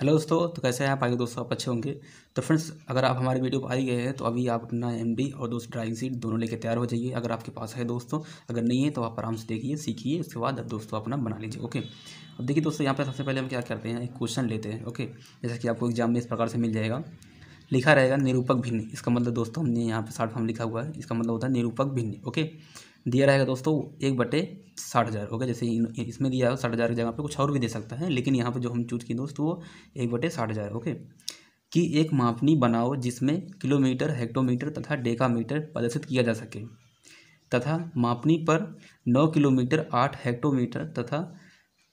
hello दोस्तों तो कैसे हैं आप आगे दोस्तों आप अच्छे होंगे तो फ्रेंड्स अगर आप हमारे वीडियो पर आई गए हैं तो अभी आप अपना एमडी और दोस्त ड्राइंग सीट दोनों लेके तैयार हो जाइए अगर आपके पास है दोस्तों अगर नहीं है तो आप आराम से देखिए सीखिए उसके बाद अब दोस्तों अपना बना लीजिए ओके अब देखिए दोस्तों यहाँ पर सबसे पहले हम क्या करते हैं एक क्वेश्चन लेते हैं ओके जैसा कि आपको एग्जाम में इस प्रकार से मिल जाएगा लिखा रहेगा निरूपक भिन्न इसका मतलब दोस्तों हमने यहाँ पर शार्ट फॉर्म लिखा हुआ है इसका मतलब होता है निरूपक भिन्न ओके दिया रहेगा दोस्तों एक बटे साठ हज़ार ओके जैसे इसमें दिया है साठ हज़ार की जगह पर कुछ और भी दे सकता है लेकिन यहाँ पर जो हम चूज किए दोस्तों वो एक बटे साठ हज़ार ओके कि एक मापनी बनाओ जिसमें किलोमीटर हेक्टोमीटर तथा डेकामीटर प्रदर्शित किया जा सके तथा मापनी पर नौ किलोमीटर आठ हेक्टोमीटर तथा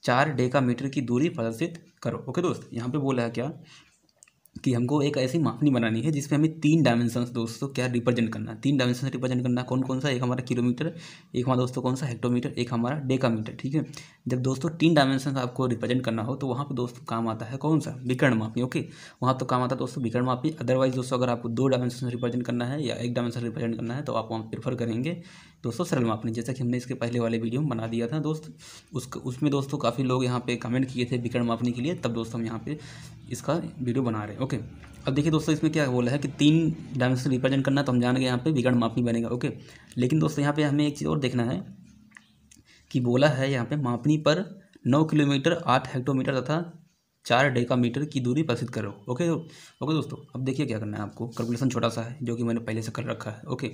चार डेकामीटर की दूरी प्रदर्शित करो ओके दोस्त यहाँ पे बोला है क्या कि हमको एक ऐसी मापनी बनानी है जिसमें हमें तीन डायमेंशंस दोस्तों क्या रिप्रेजेंट करना तीन डायमेंशन रिप्रेजेंट करना कौन कौन सा एक हमारा किलोमीटर एक हमारा दोस्तों कौन सा हेक्टोमीटर एक हमारा मीटर ठीक है जब दोस्तों तीन डायमेंशन आपको रिप्रेजेंट करना हो तो वहाँ पर दोस्तों काम आता है कौन सा विकर्ण मापी ओके वहाँ तो काम आता है दोस्तों विकर्ण मापी अदरवाइज दोस्तों अगर आपको दो डायमेंशन रिप्रेजेंट करना है या एक डायमेंशन रिप्रेजेंट करना है तो आप वहाँ प्रेफर करेंगे दोस्तों सरल मापनी जैसा कि हमने इसके पहले वाले वीडियो में बना दिया था दोस्त उसमें दोस्तों काफ़ी लोग यहाँ पे कमेंट किए थे विकर्ण मापने के लिए तब दोस्तों हम यहाँ पे इसका वीडियो बना रहे हैं ओके अब देखिए दोस्तों इसमें क्या बोला है कि तीन डायमेंशन रिप्रेजेंट करना तो हम जान गए यहाँ पे विगड़ मापनी बनेगा ओके लेकिन दोस्तों यहाँ पे हमें एक चीज़ और देखना है कि बोला है यहाँ पे मापनी पर नौ किलोमीटर आठ हेक्टोमीटर तथा चार डेकामीटर की दूरी प्रसिद्ध करो ओके ओके दोस्तों अब देखिए क्या करना है आपको कैलकुलेशन छोटा सा है जो कि मैंने पहले से कर रखा है ओके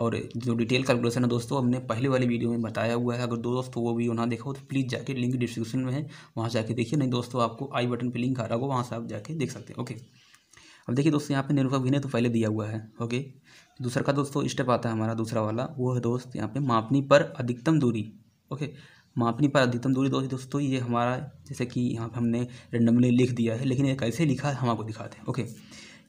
और जो डिटेल कैलकुलेशन है दोस्तों हमने पहले वाली वीडियो में बताया हुआ है अगर दो दोस्तों वो भी ना देखो तो प्लीज़ जाके लिंक डिस्क्रिप्शन में है वहाँ जाके देखिए नहीं दोस्तों आपको आई बटन पर लिंक आ रहा होगा वहाँ से आप जाके देख सकते हैं ओके अब देखिए दोस्तों यहाँ पे निरूपक विनय तो पहले दिया हुआ है ओके दूसरा का दोस्तों स्टेप आता है हमारा दूसरा वाला वो है दोस्त यहाँ पे मापनी पर अधिकतम दूरी ओके मापनी पर अधिकतम दूरी दोस्त दोस्तों ये हमारा जैसे कि यहाँ पे हमने रेंडमली लिख दिया है लेकिन ये कैसे लिखा है हम आपको दिखाते हैं ओके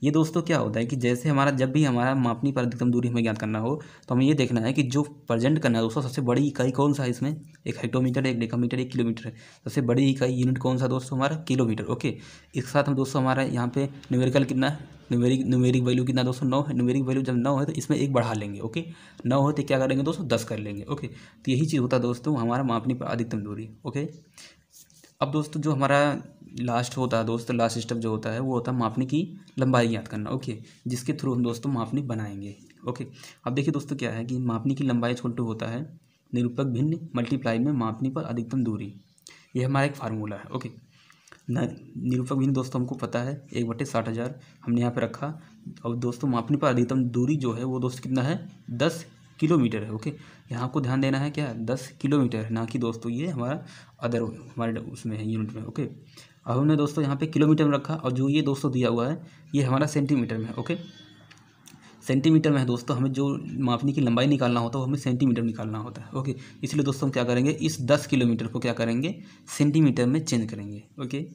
ये दोस्तों क्या होता है कि जैसे हमारा जब भी हमारा मापनी पर अधिकतम दूरी हमें ज्ञात करना हो तो हमें ये देखना है कि जो प्रेजेंट करना है दोस्तों सबसे बड़ी इकाई कौन सा है इसमें एक हेक्टोमीटर एक डेकामीटर एक किलोमीटर है सबसे बड़ी इकाई यूनिट कौन सा दोस्तों हमारा किलोमीटर ओके इसके साथ हम दोस्तों हमारा यहाँ पे न्यूमेरिकल कितना न्यूमेरिक न्यूमेरिक वैल्यू कितना दोस्तों नौ है न्यूमेरिक वैल्यू जब नौ है तो इसमें एक बढ़ा लेंगे ओके नौ हो तो क्या करेंगे दोस्तों दस कर लेंगे ओके तो यही चीज़ होता है दोस्तों हमारा मापनी पर अधिकतम दूरी ओके अब दोस्तों जो हमारा लास्ट होता है दोस्तों लास्ट स्टेप जो होता है वो होता है मापने की लंबाई याद करना ओके जिसके थ्रू हम दोस्तों मापनी बनाएंगे ओके अब देखिए दोस्तों क्या है कि मापनी की लंबाई छोटू होता है निरूपक भिन्न मल्टीप्लाई में मापनी पर अधिकतम दूरी ये हमारा एक फार्मूला है ओके निरूपक भिन्न दोस्तों हमको पता है एक बटे साठ हज़ार हमने यहाँ पर रखा और दोस्तों मापनी पर अधिकतम दूरी जो है वो दोस्तों कितना है दस किलोमीटर है ओके यहाँ आपको ध्यान देना है क्या दस किलोमीटर है ना कि दोस्तों ये हमारा अदर हमारे उसमें है यूनिट में ओके अब हमने दोस्तों यहाँ पे किलोमीटर में रखा और जो ये दोस्तों दिया हुआ है ये हमारा सेंटीमीटर में है ओके सेंटीमीटर में है दोस्तों हमें जो मापनी की लंबाई निकालना होता है वो हमें सेंटीमीटर निकालना होता है ओके इसलिए दोस्तों हम क्या करेंगे इस दस किलोमीटर को क्या करेंगे सेंटीमीटर में चेंज करेंगे ओके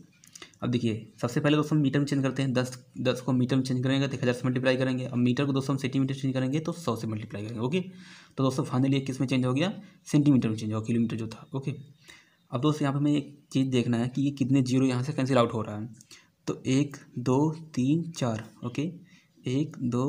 अब देखिए सबसे पहले दोस्तों हम मीटर में चेंज करते हैं दस दस को मीटर में चेंज करेंगे तो हज़ार से मल्टीप्लाई करेंगे अब मीटर को दोस्तों हम सेंटीमीटर चेंज करेंगे तो सौ से मल्टीप्लाई करेंगे ओके तो दोस्तों फाइनली किस में चेंज हो गया सेंटीमीटर में चेंज हो गया किलोमीटर जो था ओके अब दोस्त यहाँ पे हमें एक चीज़ देखना है कि ये कितने जीरो यहाँ से कैंसिल आउट हो रहा है तो एक दो तीन चार ओके एक दो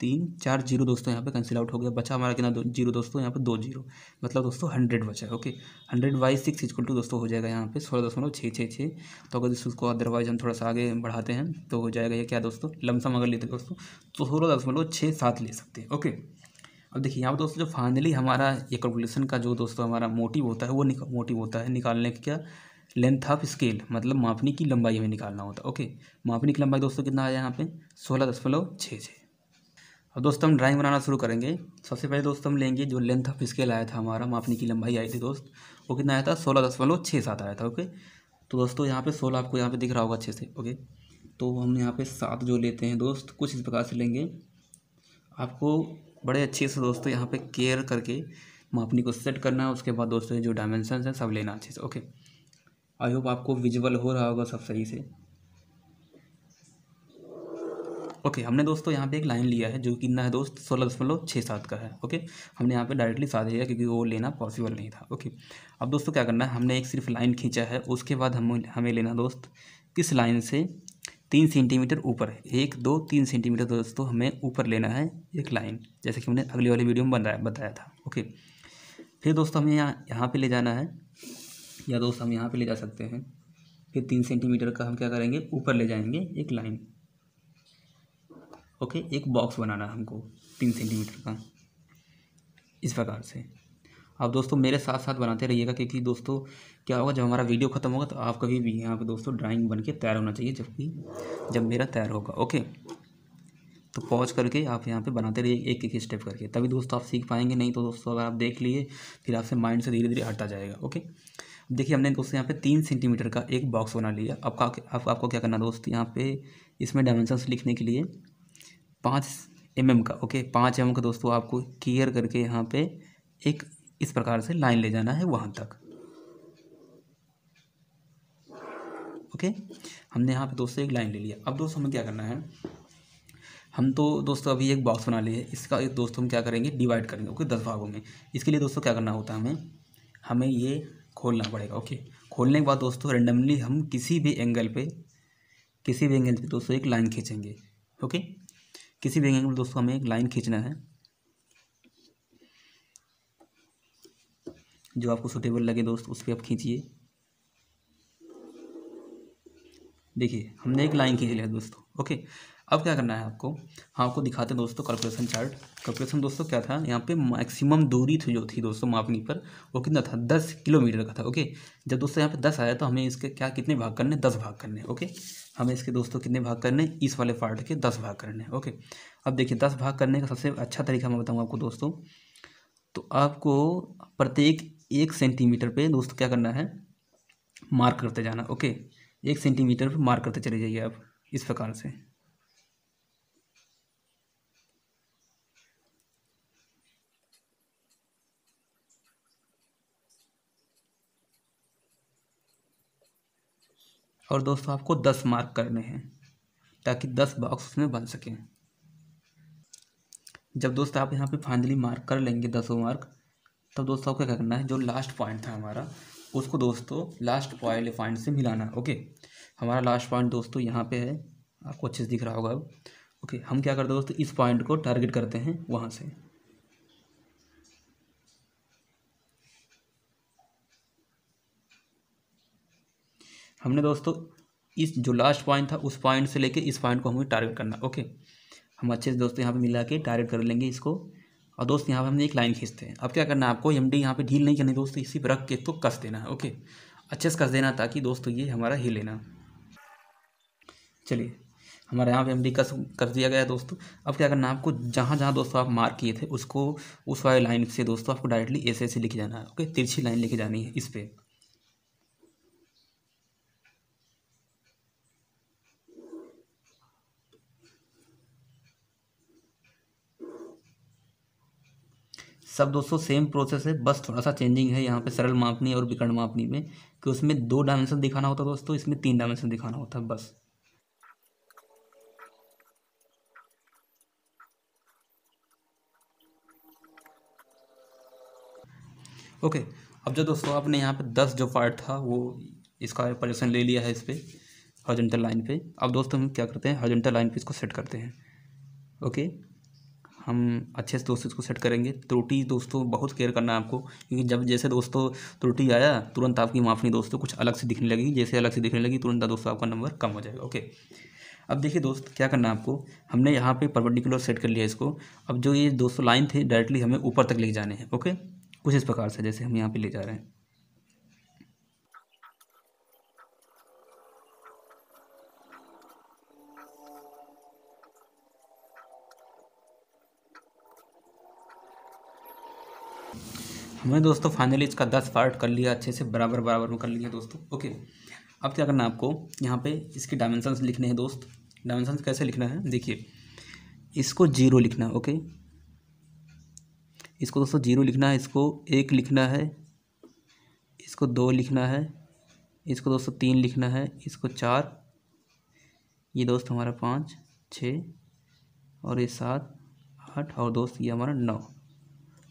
तीन चार जीरो दोस्तों यहाँ पे कैंसिल आउट हो गया बचा हमारा कितना दो, जीरो दोस्तों यहाँ पे दो जीरो मतलब दोस्तों हंड्रेड बचा okay hundred by six equal to दोस्तों हो जाएगा यहाँ पे सोलह दशमलव छः छः छः तो अगर इसको अदरवाइज हम थोड़ा सा आगे बढ़ाते हैं तो हो जाएगा ये क्या दोस्तों लमसम अगर लेते दोस्तों तो सोलह दशमलव छः सात ले सकते हैं ओके अब देखिए यहाँ पर दोस्तों जो फाइनली हमारा ये कैलकुलेशन का जो दोस्तों हमारा मोटिव होता है वो मोटिव होता है निकालने का क्या लेंथ ऑफ स्केल मतलब मापनी की लंबाई हमें निकालना होता है ओके मापनी की लंबाई दोस्तों कितना आया यहाँ पे सोलह दशमलव छः छः अब दोस्तों हम ड्राइंग बनाना शुरू करेंगे सबसे पहले दोस्तों हम लेंगे जो लेंथ ऑफ स्केल आया था हमारा मापनी की लंबाई आई थी दोस्त वो कितना आया था सोलह दशमलव छः सात आया था ओके तो दोस्तों यहाँ पर सोलह आपको यहाँ पर दिख रहा होगा अच्छे से ओके तो हम यहाँ पर सात जो लेते हैं दोस्त कुछ इस प्रकार से लेंगे आपको बड़े अच्छे से दोस्तों यहाँ पे केयर करके मापनी को सेट करना है उसके बाद दोस्तों जो डायमेंशन है सब लेना अच्छे से ओके आई होप आपको विजुअल हो रहा होगा सब सही से ओके हमने दोस्तों यहाँ पे एक लाइन लिया है जो कितना है दोस्त सोलह दशमलव छः सात का है ओके हमने यहाँ पे डायरेक्टली साथ लिया क्योंकि वो लेना पॉसिबल नहीं था ओके अब दोस्तों क्या करना है हमने एक सिर्फ लाइन खींचा है उसके बाद हम हमें लेना दोस्त किस लाइन से तीन सेंटीमीटर ऊपर एक दो तीन सेंटीमीटर दोस्तों हमें ऊपर लेना है एक लाइन जैसे कि हमने अगली वाली वीडियो में बनाया बताया था ओके फिर दोस्तों हमें यहाँ यहाँ पर ले जाना है या दोस्त हम यहाँ पर ले जा सकते हैं फिर तीन सेंटीमीटर का हम क्या करेंगे ऊपर ले जाएंगे एक लाइन ओके एक बॉक्स बनाना है हमको तीन सेंटीमीटर का इस प्रकार से आप दोस्तों मेरे साथ साथ बनाते रहिएगा क्योंकि दोस्तों क्या होगा जब हमारा वीडियो ख़त्म होगा तो आप कभी भी यहाँ पर दोस्तों ड्राइंग बन के तैयार होना चाहिए जबकि जब मेरा तैयार होगा ओके तो पॉज करके आप यहाँ पे बनाते रहिए एक एक स्टेप करके तभी दोस्तों आप सीख पाएंगे नहीं तो दोस्तों अगर आप देख लिए फिर आपसे माइंड से धीरे धीरे हटा जाएगा ओके देखिए हमने दोस्तों यहाँ पे तीन सेंटीमीटर का एक बॉक्स बना लिया अब आप, आपको क्या करना दोस्त यहाँ पे इसमें डायमेंशन लिखने के लिए पाँच एम mm का ओके पाँच एम mm का दोस्तों आपको क्लियर करके यहाँ पे एक इस प्रकार से लाइन ले जाना है वहाँ तक ओके हमने यहाँ पे दोस्तों एक लाइन ले लिया अब दोस्तों हमें क्या करना है हम तो दोस्तों अभी एक बॉक्स बना लिए इसका एक दोस्तों हम क्या करेंगे डिवाइड करेंगे ओके दस भागों में इसके लिए दोस्तों क्या करना होता है हमें हमें ये खोलना पड़ेगा ओके खोलने के बाद दोस्तों रेंडमली हम किसी भी एंगल पे किसी भी एंगल पे दोस्तों एक लाइन खींचेंगे ओके किसी भी एंगल पर दोस्तों हमें एक लाइन खींचना है जो आपको सूटेबल लगे दोस्त उस पर आप खींचिए देखिए हमने एक लाइन खींच लिया दोस्तों ओके अब क्या करना है आपको हाँ आपको दिखाते हैं दोस्तों कैलकुलेशन चार्ट कैलकुलेशन दोस्तों क्या था यहाँ पे मैक्सिमम दूरी थी जो थी दोस्तों मापनी पर वो कितना था दस किलोमीटर का था ओके जब दोस्तों यहाँ पे दस आया तो हमें इसके क्या कितने भाग करने दस भाग करने ओके हमें इसके दोस्तों कितने भाग करने इस वाले पार्ट के दस भाग करने ओके अब देखिए दस भाग करने का सबसे अच्छा तरीका मैं बताऊँगा आपको दोस्तों तो आपको प्रत्येक एक सेंटीमीटर पे दोस्तों क्या करना है मार्क करते जाना ओके एक सेंटीमीटर पर मार्क करते चले जाइए आप इस प्रकार से और दोस्तों आपको दस मार्क करने हैं ताकि दस बॉक्स उसमें बन सकें जब दोस्त आप यहाँ पे फाइनली मार्क कर लेंगे दसों मार्क तब दोस्तों आपको क्या करना है जो लास्ट पॉइंट था हमारा उसको दोस्तों लास्ट पॉइंट पॉइंट से मिलाना ओके हमारा लास्ट पॉइंट दोस्तों यहाँ पे है आपको अच्छे से दिख रहा होगा अब ओके हम क्या करते हैं दोस्तों इस पॉइंट को टारगेट करते हैं वहाँ से हमने दोस्तों इस जो लास्ट पॉइंट था उस पॉइंट से लेके इस पॉइंट को हमें टारगेट करना ओके हम अच्छे से दोस्तों यहाँ पे मिला के टारगेट कर लेंगे इसको और दोस्त यहाँ पर हमने एक लाइन खींचते हैं अब क्या करना है आपको डी यहाँ पर ढील नहीं करनी दोस्त इसी पर रख के तो कस देना है ओके अच्छे से कस देना ताकि दोस्तों ये हमारा ही लेना चलिए हमारे यहाँ पे डी कस कर दिया गया दोस्तों अब क्या करना है आपको जहाँ जहाँ दोस्तों आप मार्क किए थे उसको उस वाली लाइन से दोस्तों आपको डायरेक्टली ऐसे ऐसे लिखे जाना है ओके तिरछी लाइन लिखे जानी है इस पर सब दोस्तों सेम प्रोसेस है बस थोड़ा सा चेंजिंग है यहाँ पे सरल मापनी और विकर्ण मापनी में कि उसमें दो डायमेंशन दिखाना होता है दोस्तों इसमें तीन डायमेंशन दिखाना होता है बस ओके अब जो दोस्तों आपने यहाँ पे दस जो पार्ट था वो इसका पोजिशन ले लिया है इस पर हॉजेंटल लाइन पे अब दोस्तों हम क्या करते हैं हॉजेंटल लाइन पे इसको सेट करते हैं ओके हम अच्छे से दोस्तों इसको सेट करेंगे त्रुटि दोस्तों बहुत केयर करना है आपको क्योंकि जब जैसे दोस्तों त्रुटि आया तुरंत आपकी माफ़ नहीं दोस्तों कुछ अलग से दिखने लगी जैसे अलग से दिखने लगी तुरंत दोस्तों आपका नंबर कम हो जाएगा ओके अब देखिए दोस्त क्या करना है आपको हमने यहाँ पे परपेंडिकुलर सेट कर लिया इसको अब जो ये दोस्तों लाइन थे डायरेक्टली हमें ऊपर तक ले जाने हैं ओके कुछ इस प्रकार से जैसे हम यहाँ पे ले जा रहे हैं मैं दोस्तों फाइनली इसका दस पार्ट कर लिया अच्छे से बराबर बराबर में कर लिया दोस्तों ओके अब क्या करना है आपको यहाँ पे इसके डायमेंशंस लिखने हैं दोस्त डायमेंशंस कैसे लिखना है देखिए इसको जीरो लिखना है ओके इसको दोस्तों जीरो लिखना है इसको एक लिखना है इसको दो लिखना है इसको दोस्तों तीन लिखना है इसको चार ये दोस्त हमारा पाँच छः और ये सात आठ और दोस्त ये हमारा नौ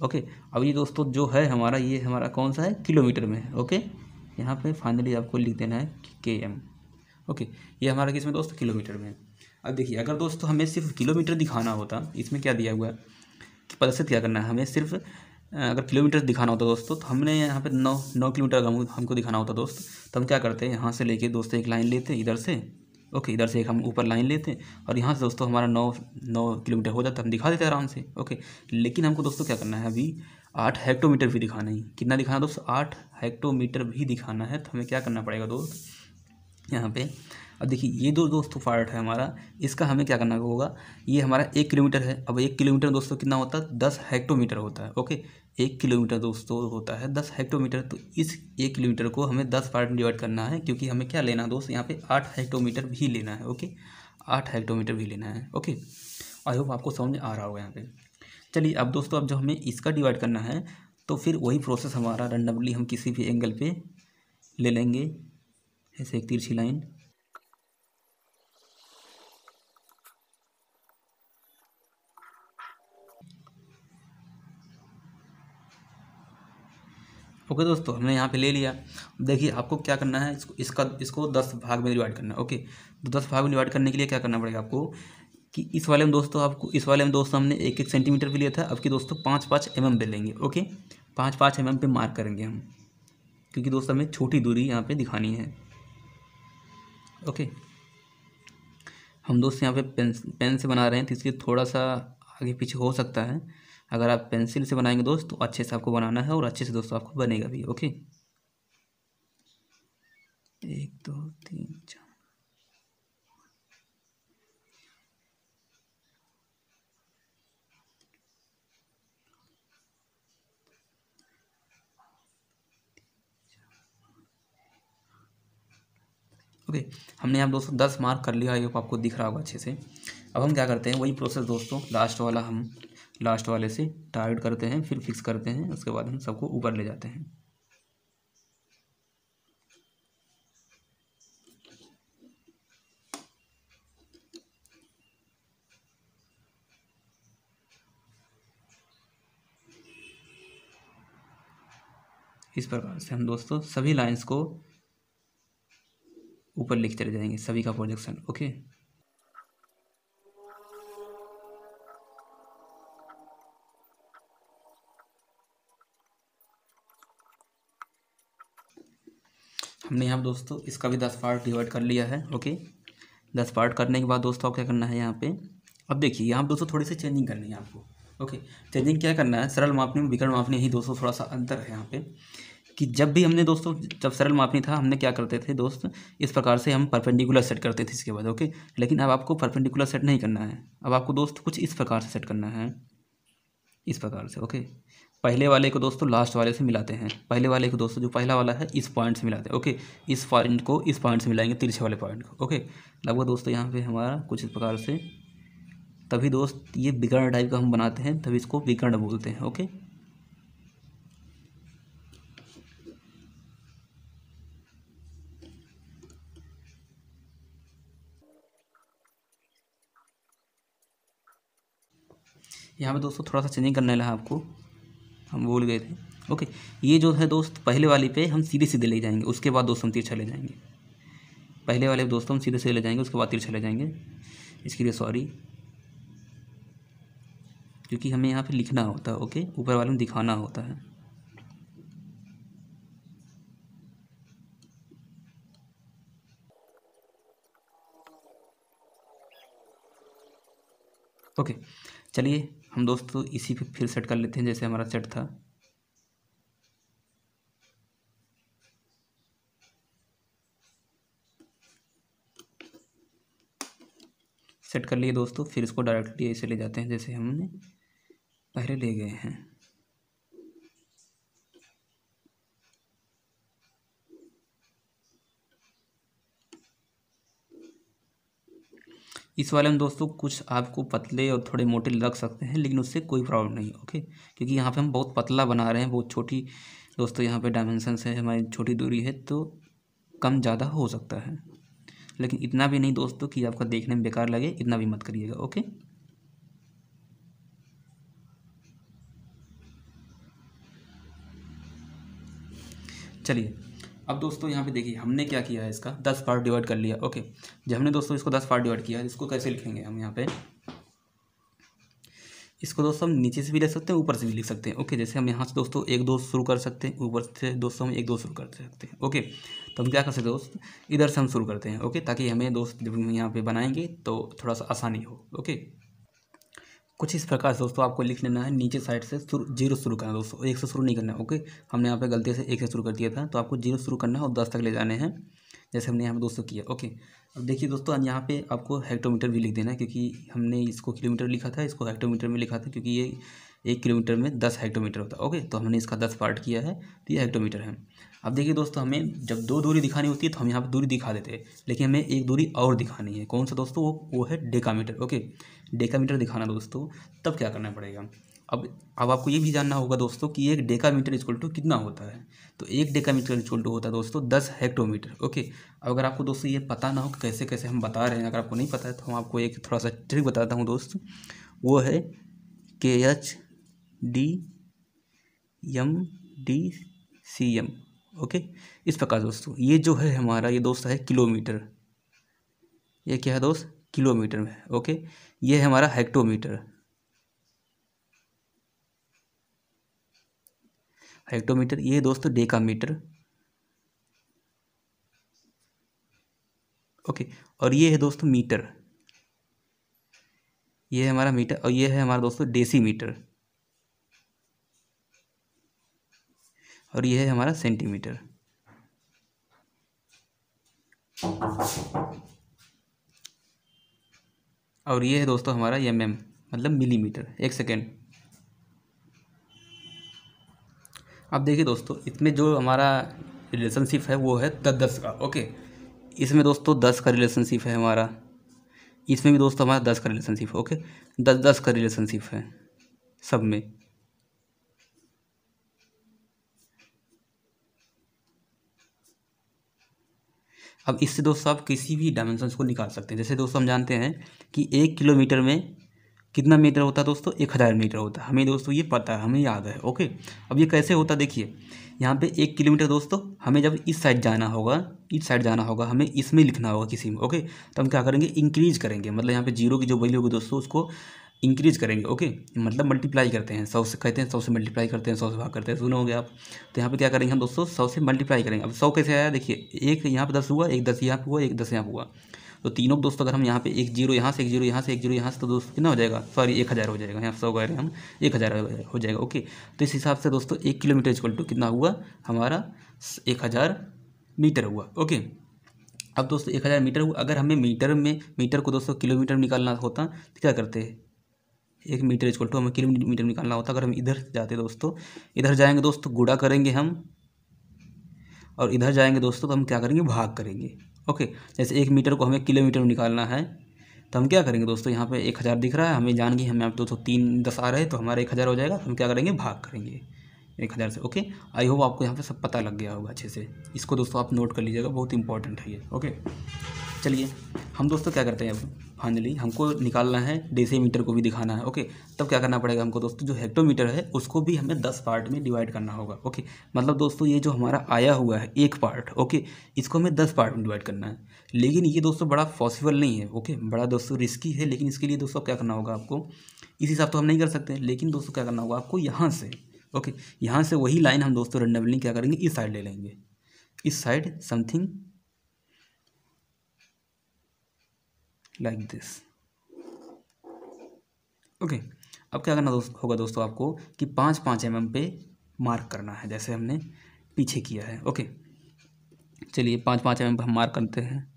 ओके अब ये दोस्तों जो है हमारा ये हमारा कौन सा है किलोमीटर में है ओके यहाँ पे फाइनली आपको लिख देना है कि के एम ओके ये हमारा किस में दोस्त किलोमीटर में है अब देखिए अगर दोस्तों हमें सिर्फ किलोमीटर दिखाना होता इसमें क्या दिया हुआ है कि प्रदर्शित क्या करना है हमें सिर्फ अगर किलोमीटर दिखाना होता दोस्तों तो हमने यहाँ पे नौ नौ किलोमीटर हमको दिखाना होता दोस्त तो हम क्या करते हैं यहाँ से लेके दोस्तों एक लाइन लेते इधर से ओके इधर से एक हम ऊपर लाइन लेते हैं और यहाँ से दोस्तों हमारा नौ नौ किलोमीटर हो जाता है हम दिखा देते हैं आराम से ओके लेकिन हमको दोस्तों क्या करना है अभी आठ हेक्टोमीटर भी दिखाना है कितना दिखाना दोस्तों आठ हेक्टोमीटर भी दिखाना है तो हमें क्या करना पड़ेगा दोस्त यहाँ पे अब देखिए ये दो दोस्तों पार्ट है हमारा इसका हमें क्या करना होगा ये हमारा एक किलोमीटर है अब एक किलोमीटर दोस्तों कितना होता है दस हेक्टोमीटर होता है ओके एक किलोमीटर दोस्तों तो होता है दस हेक्टोमीटर तो इस एक किलोमीटर को हमें दस पार्ट में डिवाइड करना है क्योंकि हमें क्या लेना है दोस्त यहाँ पे आठ हेक्टोमीटर भी लेना है ओके आठ हेक्टोमीटर भी लेना है ओके आई होप आपको समझ आ रहा होगा यहाँ पे चलिए अब दोस्तों अब जो हमें इसका डिवाइड करना है तो फिर वही प्रोसेस हमारा रेंडमली हम किसी भी एंगल पर ले लेंगे ऐसे एक तिरछी लाइन ओके दोस्तों हमने यहाँ पे ले लिया देखिए आपको क्या करना है इसको इसका इसको दस भाग में डिवाइड करना है ओके तो दस भाग में डिवाइड करने के लिए क्या करना पड़ेगा आपको कि इस वाले में दोस्तों आपको इस वाले में दोस्तों हमने एक एक सेंटीमीटर भी लिया था अब कि दोस्तों पाँच पाँच एम एम लेंगे ओके पाँच पाँच एम एम मार्क करेंगे हम क्योंकि दोस्तों हमें छोटी दूरी यहाँ पर दिखानी है ओके हम दोस्त यहाँ पे पेन पेन से बना रहे हैं तो इसलिए थोड़ा सा आगे पीछे हो सकता है अगर आप पेंसिल से बनाएंगे दोस्त तो अच्छे से आपको बनाना है और अच्छे से दोस्तों आपको बनेगा भी ओके एक दो तीन चार ओके हमने यहाँ दोस्तों दस मार्क कर लिया है आपको दिख रहा होगा अच्छे से अब हम क्या करते हैं वही प्रोसेस दोस्तों लास्ट वाला हम लास्ट वाले से टाइट करते हैं फिर फिक्स करते हैं उसके बाद हम सबको ऊपर ले जाते हैं इस प्रकार से हम दोस्तों सभी लाइंस को ऊपर लिख चले जाएंगे सभी का प्रोजेक्शन ओके हमने यहाँ दोस्तों इसका भी दस पार्ट डिवाइड कर लिया है ओके दस पार्ट करने के बाद दोस्तों आप क्या करना है यहाँ पे अब देखिए यहाँ दोस्तों थोड़ी सी चेंजिंग करनी है आपको ओके चेंजिंग क्या करना है सरल मापनी में विकर्ण मापनी ही दोस्तों थोड़ा सा अंतर है यहाँ पे कि जब भी हमने दोस्तों जब सरल मापनी था हमने क्या करते थे दोस्त इस प्रकार से हम परपेंडिकुलर सेट करते थे इसके बाद ओके लेकिन अब आपको परपेंडिकुलर सेट नहीं करना है अब आपको दोस्त कुछ इस प्रकार से सेट करना है इस प्रकार से ओके पहले वाले को दोस्तों लास्ट वाले से मिलाते हैं पहले वाले को दोस्तों जो पहला वाला है इस पॉइंट से मिलाते हैं ओके इस पॉइंट को इस पॉइंट से मिलाएंगे तिरछे वाले पॉइंट को ओके लगभग दोस्तों यहाँ पे हमारा कुछ इस प्रकार से तभी दोस्त ये विकर्ण टाइप का हम बनाते हैं तभी इसको विकर्ण बोलते हैं ओके यहाँ पे दोस्तों थोड़ा सा चेंजिंग करने लगा आपको हम भूल गए थे ओके ये जो है दोस्त पहले वाली पे हम सीधे सीधे ले जाएंगे उसके बाद दोस्त हम तिरछा चले जाएंगे पहले वाले दोस्तों हम सीधे सीधे ले जाएंगे उसके बाद तीर चले जाएंगे इसके लिए सॉरी क्योंकि हमें यहाँ पे लिखना होता है ओके ऊपर वाले में दिखाना होता है ओके चलिए हम दोस्तों तो इसी पे फिर सेट कर लेते हैं जैसे हमारा सेट था सेट कर लिए दोस्तों फिर इसको डायरेक्टली ऐसे ले जाते हैं जैसे हमने पहले ले गए हैं इस वाले में दोस्तों कुछ आपको पतले और थोड़े मोटे लग सकते हैं लेकिन उससे कोई प्रॉब्लम नहीं ओके क्योंकि यहाँ पे हम बहुत पतला बना रहे हैं बहुत छोटी दोस्तों यहाँ पे डायमेंशंस है हमारी छोटी दूरी है तो कम ज़्यादा हो सकता है लेकिन इतना भी नहीं दोस्तों कि आपका देखने में बेकार लगे इतना भी मत करिएगा ओके चलिए अब दोस्तों यहाँ पे देखिए हमने क्या किया है इसका दस पार्ट डिवाइड कर लिया ओके जब हमने दोस्तों इसको दस पार्ट डिवाइड किया है इसको कैसे लिखेंगे हम यहाँ पे इसको दोस्तों हम नीचे से भी लिख सकते हैं ऊपर से भी लिख सकते हैं ओके जैसे हम यहाँ से दोस्तों एक दो शुरू कर सकते हैं ऊपर से दोस्तों हम एक दो शुरू कर सकते हैं ओके तो हम क्या कर सकते हैं दोस्त इधर से हम शुरू करते हैं ओके ताकि हमें दोस्त जब यहाँ पर बनाएंगे तो थोड़ा सा आसानी हो ओके कुछ इस प्रकार से दोस्तों आपको लिख लेना है नीचे साइड से शुरू जीरो शुरू करना दोस्तों एक से शुरू नहीं करना ओके हमने यहाँ पे गलती से एक से शुरू कर दिया था तो आपको जीरो शुरू करना है और दस तक ले जाने हैं जैसे हमने यहाँ पे दोस्तों किया ओके अब देखिए दोस्तों यहाँ पे आपको हेक्टोमीटर भी लिख देना है क्योंकि हमने इसको किलोमीटर लिखा था इसको हेक्टोमीटर में लिखा था क्योंकि ये एक किलोमीटर में दस हेक्टोमीटर होता है ओके तो हमने इसका दस पार्ट किया है तो ये हेक्टोमीटर है अब देखिए दोस्तों हमें जब दो दूरी दिखानी होती है तो हम यहाँ पर दूरी दिखा देते हैं लेकिन हमें एक दूरी और दिखानी है कौन सा दोस्तों वो वो है डेकामीटर ओके डेकामीटर दिखाना दोस्तों तब क्या करना पड़ेगा अब अब आपको ये भी जानना होगा दोस्तों कि एक डेकामीटर इक्वल टू कितना होता है तो एक डेकामीटर इक्वल टू होता है दोस्तों दस हेक्टोमीटर ओके अब अगर आपको दोस्तों ये पता ना हो कि कैसे कैसे हम बता रहे हैं अगर आपको नहीं पता है तो हम आपको एक थोड़ा सा ट्रिक बताता हूँ दोस्त वो है K H D M D C M okay इस प्रकार दोस्तों ये जो है हमारा ये दोस्त है किलोमीटर ये क्या है दोस्त किलोमीटर में ओके ये है हमारा हेक्टोमीटर हेक्टोमीटर ये दोस्तों डे मीटर ओके और ये है दोस्तों मीटर ये है हमारा मीटर और ये है हमारा दोस्तों डेसी मीटर और ये है हमारा सेंटीमीटर और ये है दोस्तों हमारा एम एम मतलब मिलीमीटर एक सेकेंड अब देखिए दोस्तों इसमें जो हमारा रिलेशनशिप है वो है दस दस का ओके इसमें दोस्तों दस का रिलेशनशिप है हमारा इसमें भी दोस्तों हमारा दस का रिलेशनशिप है ओके दस दस का रिलेशनशिप है सब में अब इससे दोस्तों आप किसी भी डायमेंशन को निकाल सकते हैं जैसे दोस्तों हम जानते हैं कि एक किलोमीटर में कितना मीटर होता है दोस्तों एक हज़ार मीटर होता है हमें दोस्तों ये पता है हमें याद है ओके अब ये कैसे होता देखिए यहाँ पे एक किलोमीटर दोस्तों हमें जब इस साइड जाना होगा इस साइड जाना होगा हमें इसमें लिखना होगा किसी में ओके तो हम क्या करेंगे इंक्रीज करेंगे मतलब यहाँ पे जीरो की जो वैल्यू होगी दोस्तों उसको इंक्रीज करेंगे ओके मतलब मल्टीप्लाई करते हैं सौ से कहते हैं सौ से मल्टीप्लाई करते हैं सौ से भाग करते हैं सुनो हो गया आप तो यहाँ पे क्या करेंगे हम दोस्तों सौ से मल्टीप्लाई करेंगे अब सौ कैसे आया देखिए एक यहाँ पे दस हुआ एक दस यहाँ पे हुआ एक दस यहाँ पर हुआ तो तीनों दोस्तों अगर हम यहाँ पे एक जीरो यहाँ से एक जीरो यहाँ से एक जीरो यहाँ से तो दोस्तों कितना हो जाएगा सॉरी एक हज़ार हो जाएगा यहाँ सौ कह रहे हम एक हज़ार हो जाएगा ओके तो इस हिसाब से दोस्तों एक किलोमीटर इक्वल टू कितना हुआ हमारा एक हज़ार मीटर हुआ ओके अब दोस्तों एक हज़ार मीटर हुआ अगर हमें मीटर में मीटर को दोस्तों किलोमीटर निकालना होता तो क्या करते एक मीटर इजक्वल टू हमें किलोमीटर निकालना होता अगर हम इधर जाते दोस्तों इधर जाएंगे दोस्तों गुड़ा करेंगे हम और इधर जाएंगे दोस्तों तो हम क्या करेंगे भाग करेंगे ओके जैसे एक मीटर को हमें किलोमीटर में निकालना है तो हम क्या करेंगे दोस्तों यहाँ पे एक हज़ार दिख रहा है हमें जान गई हमें आप दो सौ तीन दस आ रहे हैं तो हमारा एक हज़ार हो जाएगा तो हम क्या करेंगे भाग करेंगे एक हज़ार से ओके आई होप आपको यहाँ पे सब पता लग गया होगा अच्छे से इसको दोस्तों आप नोट कर लीजिएगा बहुत इंपॉर्टेंट है ये ओके चलिए हम दोस्तों क्या करते हैं अब फाइनली हमको निकालना है डेसीमीटर को भी दिखाना है ओके तब क्या करना पड़ेगा हमको दोस्तों जो हेक्टोमीटर है उसको भी हमें दस पार्ट में डिवाइड करना होगा ओके मतलब दोस्तों ये जो हमारा आया हुआ है एक पार्ट ओके इसको हमें दस पार्ट में डिवाइड करना है लेकिन ये दोस्तों बड़ा पॉसिबल नहीं है ओके बड़ा दोस्तों रिस्की है लेकिन इसके लिए दोस्तों क्या करना होगा आपको इस हिसाब तो हम नहीं कर सकते लेकिन दोस्तों क्या करना होगा आपको यहाँ से ओके यहाँ से वही लाइन हम दोस्तों रेंडमली क्या करेंगे इस साइड ले लेंगे इस side something like this okay अब क्या करना दोस्त होगा दोस्तों आपको कि पाँच पाँच एम एम पे मार्क करना है जैसे हमने पीछे किया है ओके चलिए पाँच पाँच एम एम पर हम मार्क करते हैं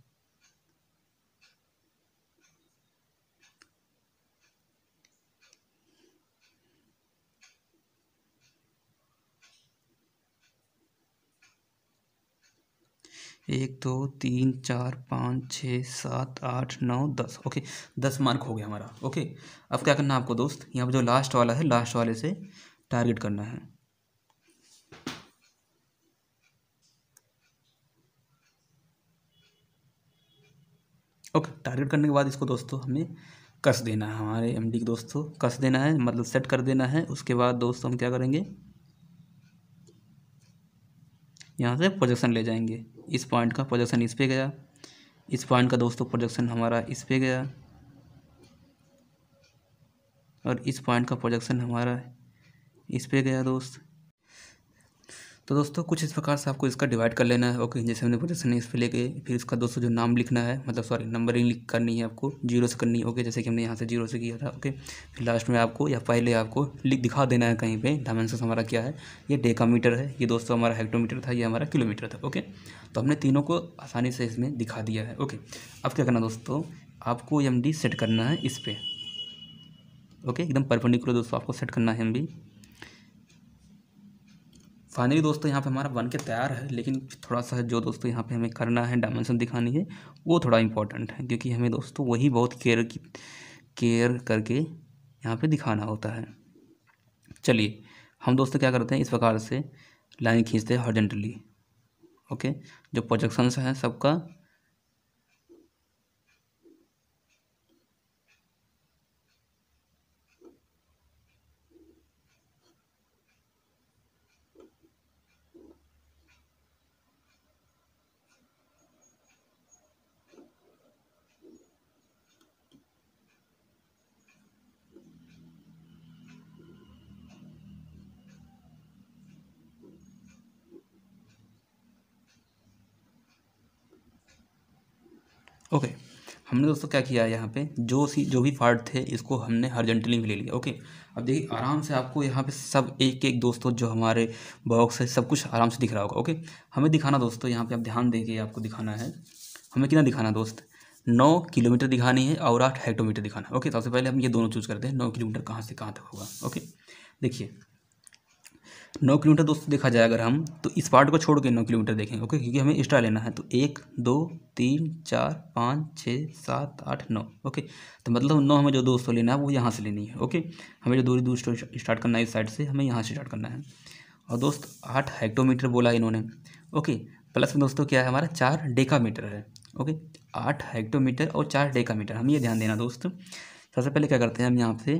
एक दो तीन चार पाँच छः सात आठ नौ दस ओके दस मार्क हो गया हमारा ओके अब क्या करना है आपको दोस्त यहाँ पर जो लास्ट वाला है लास्ट वाले से टारगेट करना है ओके टारगेट करने के बाद इसको दोस्तों हमें कस देना है हमारे एमडी के दोस्तों कस देना है मतलब सेट कर देना है उसके बाद दोस्तों हम क्या करेंगे यहाँ से प्रोजेक्शन ले जाएंगे इस पॉइंट का प्रोजेक्शन इस पे गया इस पॉइंट का दोस्तों प्रोजेक्शन हमारा इस पे गया और इस पॉइंट का प्रोजेक्शन हमारा इस पे गया दोस्त तो दोस्तों कुछ इस प्रकार से आपको इसका डिवाइड कर लेना है ओके जैसे हमने पोजिशन इस पर लेके फिर इसका दोस्तों जो नाम लिखना है मतलब सॉरी नंबरिंग लिख करनी है आपको जीरो से करनी है ओके जैसे कि हमने यहाँ से जीरो से किया था ओके फिर लास्ट में आपको या पहले आपको लिख दिखा देना है कहीं पर डायमेंशन हमारा क्या है ये डे का मीटर है ये दोस्तों हमारा हेक्टोमीटर था ये हमारा किलोमीटर था ओके तो हमने तीनों को आसानी से इसमें दिखा दिया है ओके अब क्या करना दोस्तों आपको एम सेट करना है इस पर ओके एकदम परपेंडिकुलर दोस्तों आपको सेट करना है एम फाइनली दोस्तों यहाँ पे हमारा बन के तैयार है लेकिन थोड़ा सा जो दोस्तों यहाँ पे हमें करना है डायमेंशन दिखानी है वो थोड़ा इम्पोर्टेंट है क्योंकि हमें दोस्तों वही बहुत केयर की केयर करके यहाँ पे दिखाना होता है चलिए हम दोस्तों क्या करते हैं इस प्रकार से लाइन खींचते हैं हॉर्जेंटली ओके जो प्रोजेक्शंस हैं सबका ओके हमने दोस्तों क्या किया है यहाँ पे जो सी जो भी पार्ट थे इसको हमने हॉरिजेंटली में ले लिया ओके अब देखिए आराम से आपको यहाँ पे सब एक एक दोस्तों जो हमारे बॉक्स है सब कुछ आराम से दिख रहा होगा ओके हमें दिखाना दोस्तों यहाँ पे आप ध्यान देंगे आपको दिखाना है हमें कितना दिखाना दोस्त नौ किलोमीटर दिखानी है और आठ हेक्टोमीटर दिखाना ओके तो सबसे पहले हम ये दोनों चूज करते हैं नौ किलोमीटर कहाँ से कहाँ तक होगा ओके देखिए नौ किलोमीटर दोस्तों देखा जाए अगर हम तो इस पार्ट को छोड़ के नौ किलोमीटर देखेंगे ओके क्योंकि हमें एक्स्ट्रा लेना है तो एक दो तीन चार पाँच छः सात आठ नौ ओके तो मतलब नौ हमें जो दोस्तों लेना है वो यहाँ से लेनी है ओके हमें जो दूरी दूर स्टार्ट करना है इस साइड से हमें यहाँ से स्टार्ट करना है और दोस्त आठ हेक्टोमीटर बोला इन्होंने ओके प्लस में दोस्तों क्या है हमारा चार मीटर है ओके आठ हेक्टोमीटर और चार मीटर हम ये ध्यान देना दोस्त सबसे पहले क्या करते हैं हम यहाँ से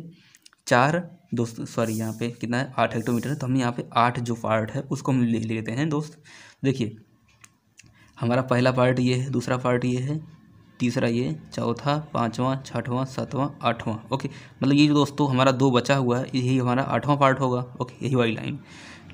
चार दोस्त सॉरी यहाँ पे कितना है आठ हेक्टोमीटर है तो हम यहाँ पे आठ जो पार्ट है उसको हम लिख लेते हैं दोस्त देखिए हमारा पहला पार्ट ये है दूसरा पार्ट ये है तीसरा ये चौथा पाँचवा छठवाँ सातवां आठवां ओके मतलब ये जो दोस्तों हमारा दो बचा हुआ है यही हमारा आठवां पार्ट होगा ओके यही वाली लाइन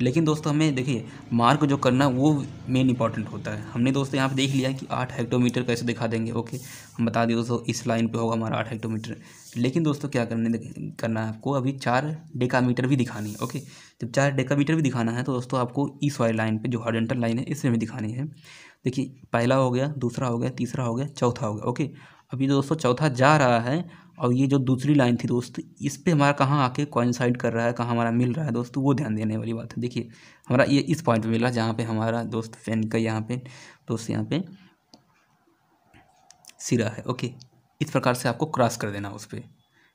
लेकिन दोस्तों हमें देखिए मार्क जो करना वो मेन इंपॉर्टेंट होता है हमने दोस्तों यहाँ पे देख लिया कि आठ हेक्टोमीटर कैसे दिखा देंगे ओके हम बता दिए दोस्तों इस लाइन पे होगा हमारा आठ हेक्टोमीटर लेकिन दोस्तों क्या करने करना है आपको अभी चार डेकामीटर भी दिखानी है ओके जब चार डेकामीटर भी दिखाना है तो दोस्तों आपको इस वाली लाइन पर जो हॉर्डेंटल लाइन है इसमें भी दिखानी है देखिए पहला हो गया दूसरा हो गया तीसरा हो गया चौथा हो गया ओके अभी दोस्तों चौथा जा रहा है और ये जो दूसरी लाइन थी दोस्त इस पर हमारा कहाँ आके कॉइनसाइड कर रहा है कहाँ हमारा मिल रहा है दोस्त वो ध्यान देने वाली बात है देखिए हमारा ये इस पॉइंट पर मिला जहाँ पे हमारा दोस्त फैन का यहाँ पे दोस्त यहाँ पे सिरा है ओके इस प्रकार से आपको क्रॉस कर देना उस पर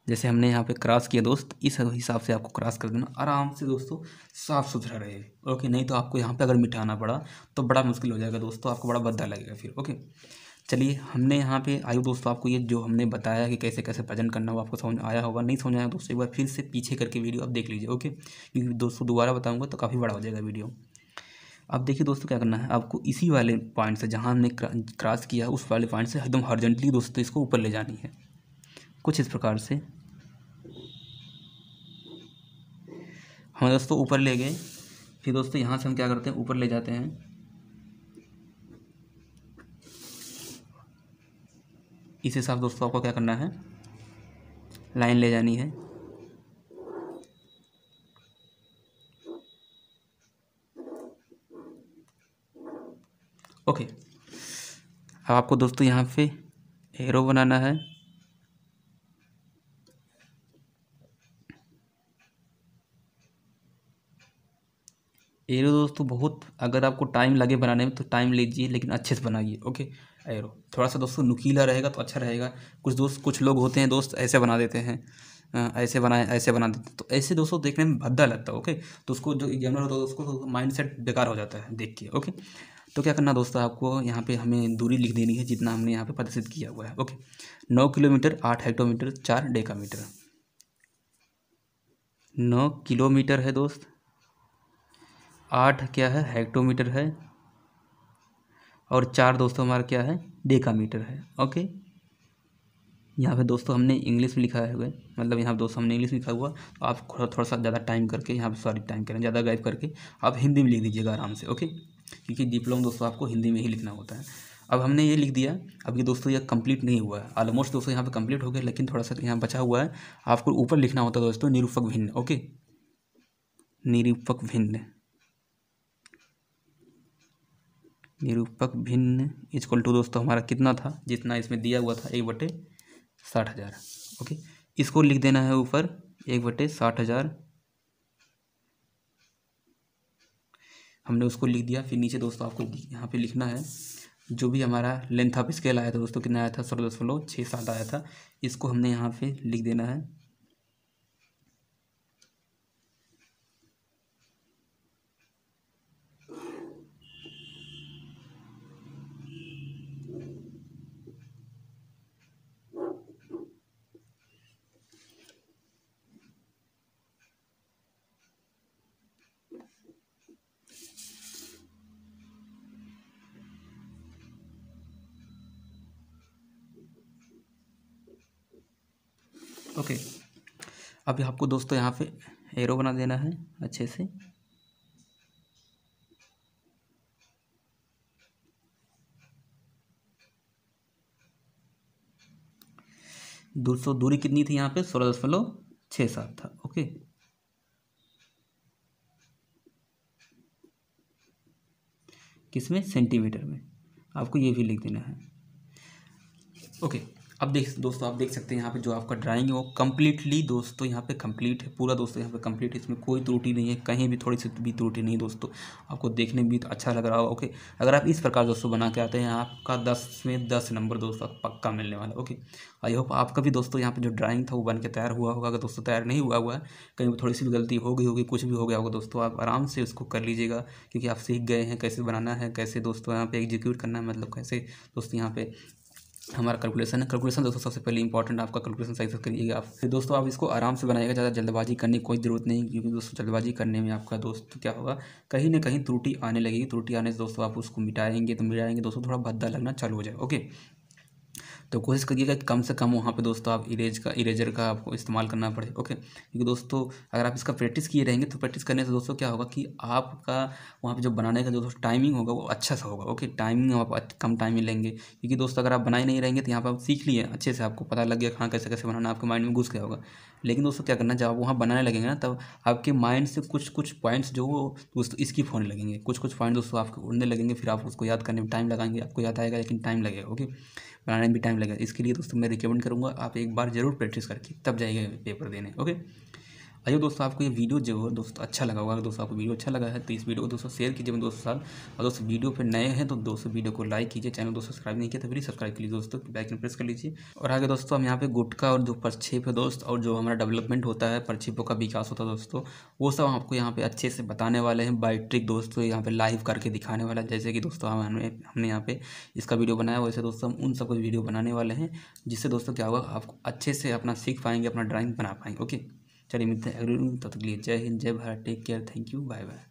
जैसे हमने यहाँ पे क्रॉस किया दोस्त इस हिसाब से आपको क्रॉस कर देना आराम से दोस्तों साफ़ सुथरा रहे ओके नहीं तो आपको यहाँ पे अगर मिटाना पड़ा तो बड़ा मुश्किल हो जाएगा दोस्तों आपको बड़ा बद्दा लगेगा फिर ओके चलिए हमने यहाँ पे आयु दोस्तों आपको ये जो हमने बताया कि कैसे कैसे प्रेजेंट करना हो आपको समझ आया होगा नहीं समझ आया दोस्तों एक बार फिर से पीछे करके वीडियो आप देख लीजिए ओके क्योंकि दोस्तों दोबारा बताऊँगा तो काफ़ी बड़ा हो जाएगा वीडियो अब देखिए दोस्तों क्या करना है आपको इसी वाले पॉइंट से जहाँ हमने क्रॉस किया उस वाले पॉइंट से एकदम अर्जेंटली दोस्तों इसको ऊपर ले जानी है कुछ इस प्रकार से हम हाँ दोस्तों ऊपर ले गए फिर दोस्तों यहाँ से हम क्या करते हैं ऊपर ले जाते हैं इस हिसाब से दोस्तों आपको क्या करना है लाइन ले जानी है ओके अब आपको दोस्तों यहाँ पे एरो बनाना है एरो दोस्तों बहुत अगर आपको टाइम लगे बनाने में तो टाइम लीजिए लेकिन अच्छे से बनाइए ओके एरो थोड़ा सा दोस्तों नुकीला रहेगा तो अच्छा रहेगा कुछ दोस्त कुछ लोग होते हैं दोस्त ऐसे बना देते हैं ऐसे बनाए ऐसे बना देते तो ऐसे दोस्तों देखने में भद्दा लगता है ओके तो उसको जो एग्जामिनर होता है उसको माइंड तो सेट बेकार हो जाता है देख के ओके तो क्या करना दोस्तों आपको यहाँ पे हमें दूरी लिख देनी है जितना हमने यहाँ पे प्रदर्शित किया हुआ है ओके नौ किलोमीटर आठ हेक्टोमीटर चार मीटर नौ किलोमीटर है दोस्त आठ क्या है हेक्टोमीटर है और चार दोस्तों हमारा क्या है का मीटर है ओके यहाँ पे दोस्तों हमने इंग्लिश में लिखा हुआ है मतलब यहाँ दोस्तों हमने इंग्लिश में लिखा हुआ तो आप थोड़ा थोड़ा सा ज़्यादा टाइम करके यहाँ पे सॉरी टाइम करें ज़्यादा गाइप करके आप हिंदी में लिख दीजिएगा आराम से ओके क्योंकि डिप्लोम दोस्तों आपको हिंदी में ही लिखना होता है अब हमने ये लिख दिया अब ये दोस्तों यह कंप्लीट नहीं हुआ है ऑलमोस्ट दोस्तों यहाँ पर कम्प्लीट हो गया लेकिन थोड़ा सा यहाँ बचा हुआ है आपको ऊपर लिखना होता है दोस्तों निरूपक भिन्न ओके निरूपक भिन्न निरूपक भिन्न इजक्वल टू दोस्तों हमारा कितना था जितना इसमें दिया हुआ था एक बटे साठ हज़ार ओके इसको लिख देना है ऊपर एक बटे साठ हज़ार हमने उसको लिख दिया फिर नीचे दोस्तों आपको यहाँ पे लिखना है जो भी हमारा लेंथ ऑफ स्केल आया था दोस्तों कितना आया था सौ दशमलव छः सात आया था इसको हमने यहाँ पर लिख देना है ओके अब आपको दोस्तों यहाँ पे एरो बना देना है अच्छे से दो सौ दूरी कितनी थी यहाँ पे सोलह दशमलव छः सात था ओके किसमें सेंटीमीटर में आपको ये भी लिख देना है ओके अब देख दोस्तों आप देख सकते हैं यहाँ पे जो आपका ड्राइंग है वो कम्प्लीटली दोस्तों यहाँ पे कंप्लीट है पूरा दोस्तों यहाँ पे कम्प्लीट है इसमें कोई त्रुटि नहीं है कहीं भी थोड़ी सी भी त्रुटि नहीं दोस्तों आपको देखने में भी तो अच्छा लग रहा होगा ओके अगर आप इस प्रकार दोस्तों बना के आते हैं आपका दस में दस नंबर दोस्तों पक्का मिलने वाला ओके आई होप आपका भी दोस्तों यहाँ पर जो ड्राइंग था वो बन के तैयार हुआ होगा अगर दोस्तों तैयार नहीं हुआ हुआ है कहीं थोड़ी सी भी गलती हो गई होगी कुछ भी हो गया होगा दोस्तों आप आराम से उसको कर लीजिएगा क्योंकि आप सीख गए हैं कैसे बनाना है कैसे दोस्तों यहाँ पर एग्जीक्यूट करना है मतलब कैसे दोस्तों यहाँ पर हमारा कैलकुलेशन है कैलकुलेशन दोस्तों सबसे पहले इंपॉर्टेंट आपका कैलकुलेशन सही से करिएगा आप फिर दोस्तों आप इसको आराम से बनाएगा ज़्यादा जल्दबाजी करने की कोई ज़रूरत नहीं क्योंकि दोस्तों जल्दबाजी करने में आपका दोस्त क्या होगा कहीं ना कहीं त्रुटि आने लगेगी त्रुटि आने से दोस्तों आप उसको मिटाएंगे तो मिटाएंगे दोस्तों थोड़ा भद्दा लगना चालू हो जाए ओके तो कोशिश करिएगा कि कम से कम वहाँ पे दोस्तों आप इरेज का इरेजर का आपको इस्तेमाल करना पड़े ओके क्योंकि दोस्तों अगर आप इसका प्रैक्टिस किए रहेंगे तो प्रैक्टिस करने से दोस्तों क्या होगा कि आपका वहाँ पर जो बनाने का जो टाइमिंग होगा वो अच्छा सा होगा ओके टाइमिंग आप कम टाइम लेंगे क्योंकि दोस्तों अगर आप बनाए नहीं रहेंगे तो यहाँ पर आप सीख लिए अच्छे से आपको पता लग गया हाँ कैसे कैसे बनाना आपके माइंड में घुस गया होगा लेकिन दोस्तों क्या करना जब आप वहाँ बनाने लगेंगे ना तब आपके माइंड से कुछ कुछ पॉइंट्स जो दोस्तों इसकी फोन लगेंगे कुछ कुछ पॉइंट दोस्तों आपको उड़ने लगेंगे फिर आप उसको याद करने में टाइम लगाएंगे आपको याद आएगा लेकिन टाइम लगेगा ओके बनाने में भी टाइम लगेगा इसके लिए दोस्तों मैं रिकमेंड करूँगा आप एक बार ज़रूर प्रैक्टिस करके तब जाइए पेपर देने ओके अगर दोस्तों आपको ये वीडियो जो हो दोस्तों अच्छा लगा होगा अगर दोस्तों आपको वीडियो अच्छा लगा है तो इस वीडियो को दोस्तों शेयर कीजिए मेरे दोस्तों साथ और दोस्तों वीडियो पर नए हैं तो दोस्तों वीडियो को लाइक कीजिए चैनल दोस्तों सब्सक्राइब नहीं किया तो फिर सब्सक्राइब कीजिए दोस्तों बैक प्रेस कर लीजिए और आगे दोस्तों हम यहाँ पे गुटका और जो प्रक्षेप है दोस्त और जो हमारा डेवलपमेंट होता है प्रक्षेपों का विकास होता है दोस्तों वो सब आपको यहाँ पे अच्छे से बताने वाले हैं बायोट्रिक दोस्तों यहाँ पे लाइव करके दिखाने वाला है जैसे कि दोस्तों हमने हमने यहाँ पे इसका वीडियो बनाया वैसे दोस्तों हम उन सबको वीडियो बनाने वाले हैं जिससे दोस्तों क्या होगा आपको अच्छे से अपना सीख पाएंगे अपना ड्राइंग बना पाएंगे ओके चलिए मिलते हैं अगले तब तक लिए जय हिंद जय Bharat take care thank you bye bye